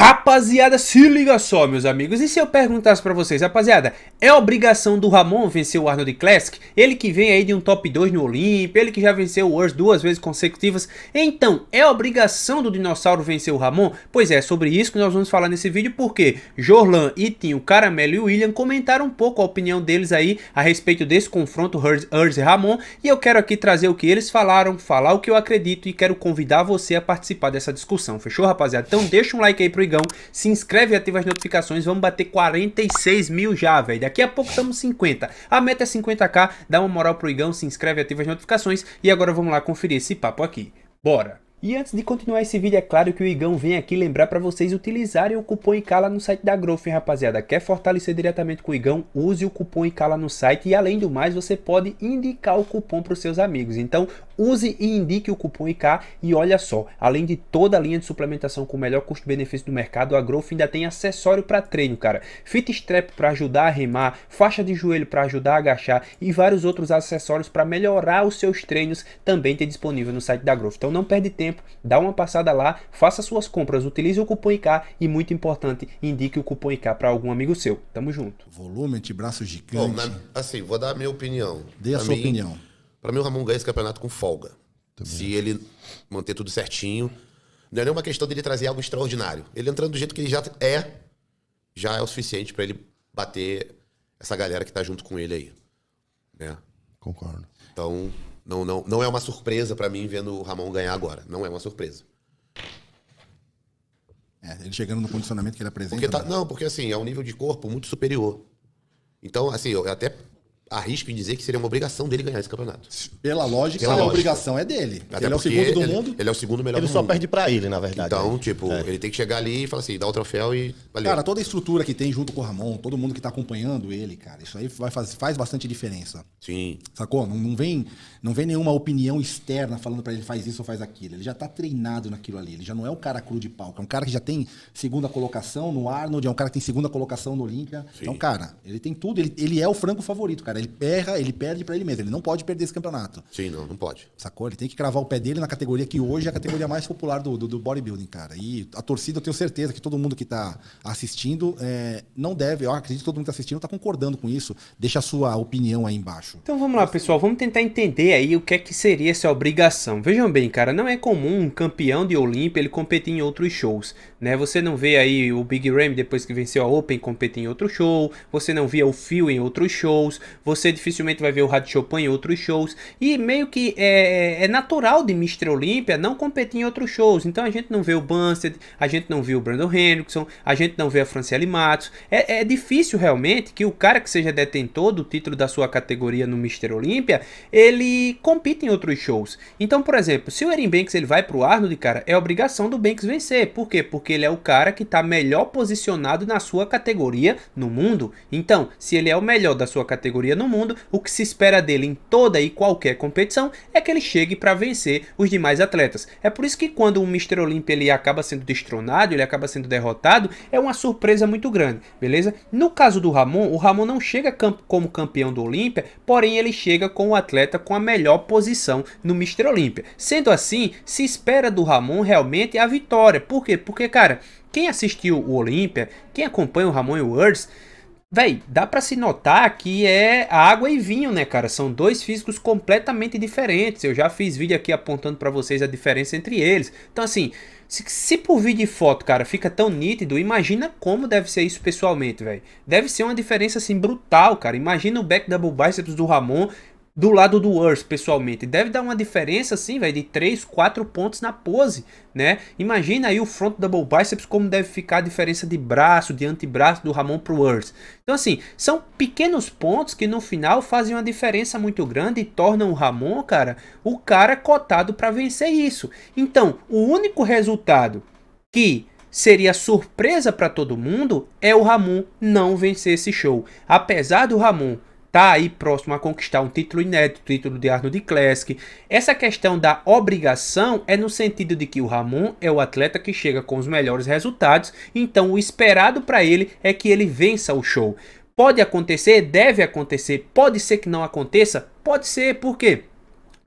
happen. Rapaziada, se liga só, meus amigos. E se eu perguntasse pra vocês, rapaziada, é obrigação do Ramon vencer o Arnold Classic? Ele que vem aí de um top 2 no Olimpo, ele que já venceu o Worlds duas vezes consecutivas. Então, é obrigação do Dinossauro vencer o Ramon? Pois é, sobre isso que nós vamos falar nesse vídeo, porque Jorlan, Itinho, Caramelo e William comentaram um pouco a opinião deles aí a respeito desse confronto Urs e Ramon. E eu quero aqui trazer o que eles falaram, falar o que eu acredito e quero convidar você a participar dessa discussão, fechou, rapaziada? Então deixa um like aí pro Igão se inscreve e ativa as notificações. Vamos bater 46 mil já, velho. Daqui a pouco estamos 50. A meta é 50k. Dá uma moral pro Igão. Se inscreve e ativa as notificações. E agora vamos lá conferir esse papo aqui. Bora! E antes de continuar esse vídeo, é claro que o Igão vem aqui lembrar para vocês utilizarem o cupom ICALA no site da Growth, hein, rapaziada. Quer fortalecer diretamente com o Igão? Use o cupom ICALA no site e além do mais, você pode indicar o cupom para os seus amigos. Então, Use e indique o cupom IK e olha só, além de toda a linha de suplementação com o melhor custo-benefício do mercado, a Growth ainda tem acessório para treino, cara. Fit strap para ajudar a remar, faixa de joelho para ajudar a agachar e vários outros acessórios para melhorar os seus treinos também tem disponível no site da Growth. Então não perde tempo, dá uma passada lá, faça suas compras, utilize o cupom IK e muito importante, indique o cupom IK para algum amigo seu. Tamo junto. Volume, de braços gigante. Bom, na, assim, vou dar a minha opinião. Dê a, a sua minha... opinião para mim, o Ramon ganha esse campeonato com folga. Também. Se ele manter tudo certinho. Não é nenhuma questão dele trazer algo extraordinário. Ele entrando do jeito que ele já é, já é o suficiente para ele bater essa galera que tá junto com ele aí. Né? Concordo. Então, não, não, não é uma surpresa para mim vendo o Ramon ganhar agora. Não é uma surpresa. É, ele chegando no condicionamento que ele apresenta. Porque tá, né? Não, porque assim, é um nível de corpo muito superior. Então, assim, eu até arrisco em dizer que seria uma obrigação dele ganhar esse campeonato. Pela lógica, Pela é a lógica. obrigação é dele. Até ele é o segundo do é- mundo. Ele é o segundo melhor ele do mundo. Ele só perde para ele, na verdade. Então, é. tipo, é. ele tem que chegar ali e falar assim, dá o troféu e valeu. Cara, toda a estrutura que tem junto com o Ramon, todo mundo que tá acompanhando ele, cara, isso aí vai faz, faz bastante diferença. Sim. Sacou? Não, não, vem, não vem nenhuma opinião externa falando para ele faz isso ou faz aquilo. Ele já tá treinado naquilo ali. Ele já não é o cara cru de palco. É um cara que já tem segunda colocação no Arnold, é um cara que tem segunda colocação no Olímpia. Então, cara, ele tem tudo. Ele, ele é o franco favorito, cara. Ele erra, ele perde para ele mesmo. Ele não pode perder esse campeonato. Sim, não, não pode. Sacou? Ele tem que cravar o pé dele na categoria que hoje é a categoria mais popular do, do, do bodybuilding, cara. E a torcida, eu tenho certeza que todo mundo que tá assistindo é, não deve, eu acredito que todo mundo que tá assistindo tá concordando com isso. Deixa a sua opinião aí embaixo. Então vamos lá, pessoal, vamos tentar entender aí o que é que seria essa obrigação. Vejam bem, cara, não é comum um campeão de Olimpia ele competir em outros shows, né? Você não vê aí o Big Ram depois que venceu a Open competir em outro show, você não via o Phil em outros shows, você dificilmente vai ver o Rádio Chopin em outros shows. E meio que é, é, é natural de Mr. Olímpia não competir em outros shows. Então a gente não vê o Bunsted, a gente não vê o Brandon Hendrickson, a gente não vê a Franciele Matos. É, é difícil realmente que o cara que seja detentor do título da sua categoria no Mr. Olímpia, ele compite em outros shows. Então, por exemplo, se o Erin Banks ele vai pro Arnold, cara, é obrigação do Banks vencer. Por quê? Porque ele é o cara que tá melhor posicionado na sua categoria no mundo. Então, se ele é o melhor da sua categoria no mundo, o que se espera dele em toda e qualquer competição é que ele chegue para vencer os demais atletas. É por isso que quando o Mr. Olympia ele acaba sendo destronado, ele acaba sendo derrotado, é uma surpresa muito grande, beleza? No caso do Ramon, o Ramon não chega camp como campeão do Olímpia, porém ele chega com o atleta com a melhor posição no Mr. Olímpia. Sendo assim, se espera do Ramon realmente a vitória. Por quê? Porque, cara, quem assistiu o Olímpia, quem acompanha o Ramon e o Words, Véi, dá para se notar que é água e vinho, né, cara? São dois físicos completamente diferentes. Eu já fiz vídeo aqui apontando para vocês a diferença entre eles. Então, assim, se, se por vídeo e foto, cara, fica tão nítido, imagina como deve ser isso pessoalmente, velho. Deve ser uma diferença, assim, brutal, cara. Imagina o back double biceps do Ramon do lado do Earth pessoalmente. Deve dar uma diferença, assim, velho, de 3, 4 pontos na pose, né? Imagina aí o front double biceps, como deve ficar a diferença de braço, de antebraço do Ramon pro Earth Então, assim, são pequenos pontos que no final fazem uma diferença muito grande e tornam o Ramon, cara, o cara cotado para vencer isso. Então, o único resultado que seria surpresa para todo mundo é o Ramon não vencer esse show. Apesar do Ramon tá aí próximo a conquistar um título inédito, título de Arnold Classic. Essa questão da obrigação é no sentido de que o Ramon é o atleta que chega com os melhores resultados, então o esperado para ele é que ele vença o show. Pode acontecer, deve acontecer, pode ser que não aconteça, pode ser, por quê?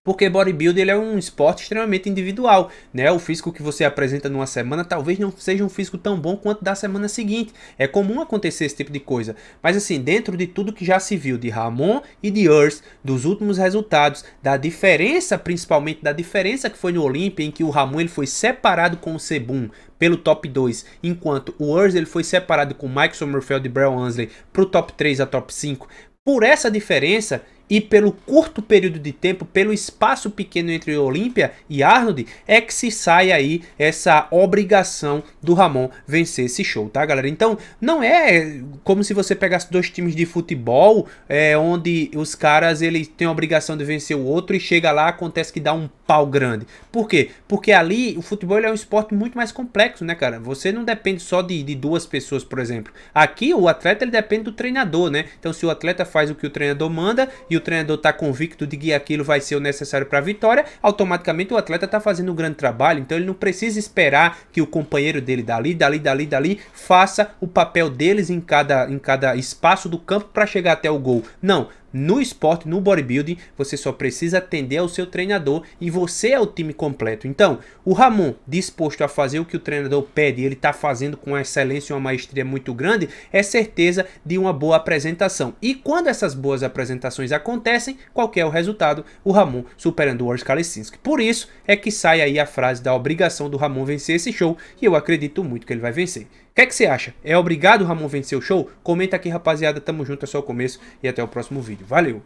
porque bodybuilding ele é um esporte extremamente individual, né? O físico que você apresenta numa semana talvez não seja um físico tão bom quanto da semana seguinte. É comum acontecer esse tipo de coisa. Mas assim, dentro de tudo que já se viu de Ramon e de Urs, dos últimos resultados, da diferença, principalmente da diferença que foi no Olímpia em que o Ramon ele foi separado com o Sebum pelo top 2, enquanto o Urs ele foi separado com Mike Sommerfeld e Brel Ansley pro top 3 a top 5. Por essa diferença, e pelo curto período de tempo, pelo espaço pequeno entre Olímpia e Arnold, é que se sai aí essa obrigação do Ramon vencer esse show, tá galera? Então não é como se você pegasse dois times de futebol, é, onde os caras eles têm a obrigação de vencer o outro e chega lá, acontece que dá um pau grande. Por quê? Porque ali o futebol é um esporte muito mais complexo, né, cara? Você não depende só de, de duas pessoas, por exemplo. Aqui o atleta ele depende do treinador, né? Então se o atleta faz o que o treinador manda e o treinador tá convicto de que aquilo vai ser o necessário para a vitória, automaticamente o atleta tá fazendo um grande trabalho, então ele não precisa esperar que o companheiro dele dali, dali, dali, dali faça o papel deles em cada em cada espaço do campo para chegar até o gol. Não, no esporte, no bodybuilding, você só precisa atender ao seu treinador e você é o time completo. Então, o Ramon, disposto a fazer o que o treinador pede, ele está fazendo com excelência e uma maestria muito grande, é certeza de uma boa apresentação. E quando essas boas apresentações acontecem, qual é o resultado? O Ramon superando o Orsk Por isso é que sai aí a frase da obrigação do Ramon vencer esse show, e eu acredito muito que ele vai vencer. O que, é que você acha? É obrigado, Ramon, vencer o show? Comenta aqui, rapaziada. Tamo junto, é só o começo e até o próximo vídeo. Valeu!